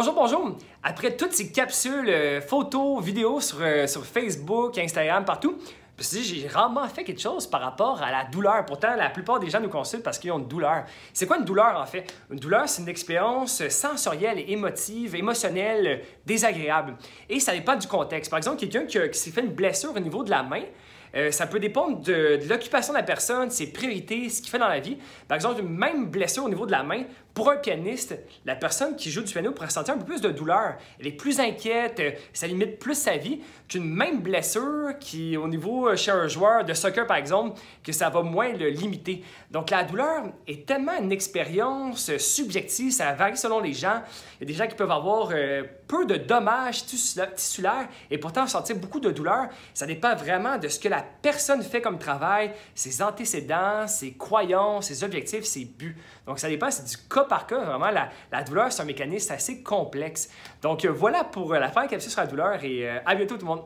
Bonjour, bonjour! Après toutes ces capsules, euh, photos, vidéos euh, sur, Facebook, Instagram, partout, j'ai rarement fait quelque chose par rapport à la douleur. Pourtant, la plupart des gens nous consultent parce qu'ils ont une douleur. C'est quoi une douleur en fait? Une douleur, c'est une expérience sensorielle, et émotive, émotionnelle, euh, désagréable. Et ça dépend du contexte. Par exemple, quelqu'un qui s'est fait une blessure au niveau de la main, euh, ça peut dépendre de, l'occupation de la personne, ses priorités, ce qu'il fait dans la vie. Par exemple, une même blessure au niveau de la main, pour un pianiste, la personne qui joue du piano pourrait sentir un peu plus de douleur. Elle est plus inquiète, euh, ça limite plus sa vie qu'une même blessure qui, au niveau euh, chez un joueur de soccer par exemple, que ça va moins le limiter. Donc la douleur est tellement une expérience subjective, ça varie selon les gens. Il y a des gens qui peuvent avoir peu de dommages tissulaires et pourtant sentir beaucoup de douleur. Ça dépend vraiment de ce que la la personne fait comme travail, ses antécédents, ses croyances, ses objectifs, ses buts. Donc, ça dépend, c'est du cas par cas. Vraiment, la, douleur, c'est un mécanisme assez complexe. Donc, euh, voilà pour euh, l'affaire Capsule sur la douleur et euh, à bientôt tout le monde.